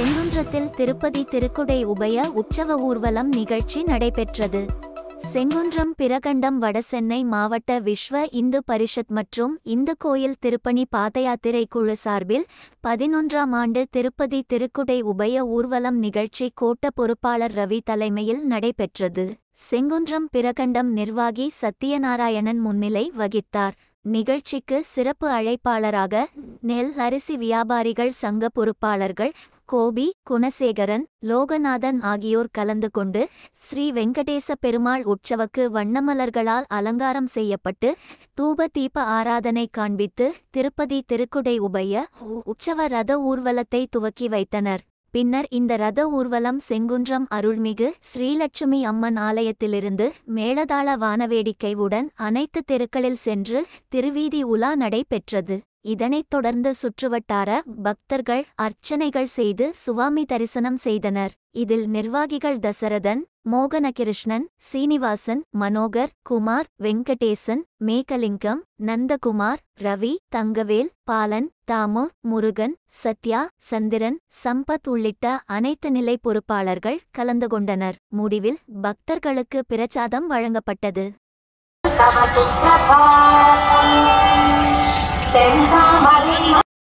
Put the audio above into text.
செங்குன்றத்தில் திருப்பதி திருக்குடை உபய உற்சவ ஊர்வலம் நிகழ்ச்சி நடைபெற்றது செங்குன்றம் பிரகண்டம் வடசென்னை மாவட்ட விஸ்வ இந்து பரிஷத் மற்றும் இந்து கோயில் திருப்பணி பாதயாத்திரை குழு சார்பில் பதினொன்றாம் ஆண்டு திருப்பதி திருக்குடை உபய ஊர்வலம் நிகழ்ச்சி கோட்ட பொறுப்பாளர் ரவி தலைமையில் நடைபெற்றது செங்குன்றம் பிரகண்டம் நிர்வாகி சத்யநாராயணன் முன்னிலை வகித்தார் நிகழ்ச்சிக்கு சிறப்பு அழைப்பாளராக நெல் அரிசி வியாபாரிகள் சங்க பொறுப்பாளர்கள் கோபி குணசேகரன் லோகநாதன் ஆகியோர் கலந்து கொண்டு ஸ்ரீ வெங்கடேச பெருமாள் உற்சவக்கு வண்ணமலர்களால் அலங்காரம் செய்யப்பட்டு தூப தீப ஆராதனை காண்பித்து திருப்பதி திருக்குடை உபய உற்சவ ரத ஊர்வலத்தை துவக்கி வைத்தனர் பின்னர் இந்த ரத ஊர்வலம் செங்குன்றம் அருள்மிகு ஸ்ரீலட்சுமி அம்மன் ஆலயத்திலிருந்து மேளதாள வானவேடிக்கை உடன் அனைத்து தெருக்களில் சென்று திருவீதி உலா நடைபெற்றது இதனைத் தொடர்ந்து சுற்றுவட்டார பக்தர்கள் அர்ச்சனைகள் செய்து சுவாமி தரிசனம் செய்தனர் இதில் நிர்வாகிகள் தசரதன் மோகனகிருஷ்ணன் சீனிவாசன் மனோகர் குமார் வெங்கடேசன் மேகலிங்கம் நந்தகுமார் ரவி தங்கவேல் பாலன் தாமு முருகன் சத்யா சந்திரன் சம்பத் உள்ளிட்ட அனைத்து நிலை பொறுப்பாளர்கள் கலந்து கொண்டனர் முடிவில் பக்தர்களுக்கு பிரச்சாதம் வழங்கப்பட்டது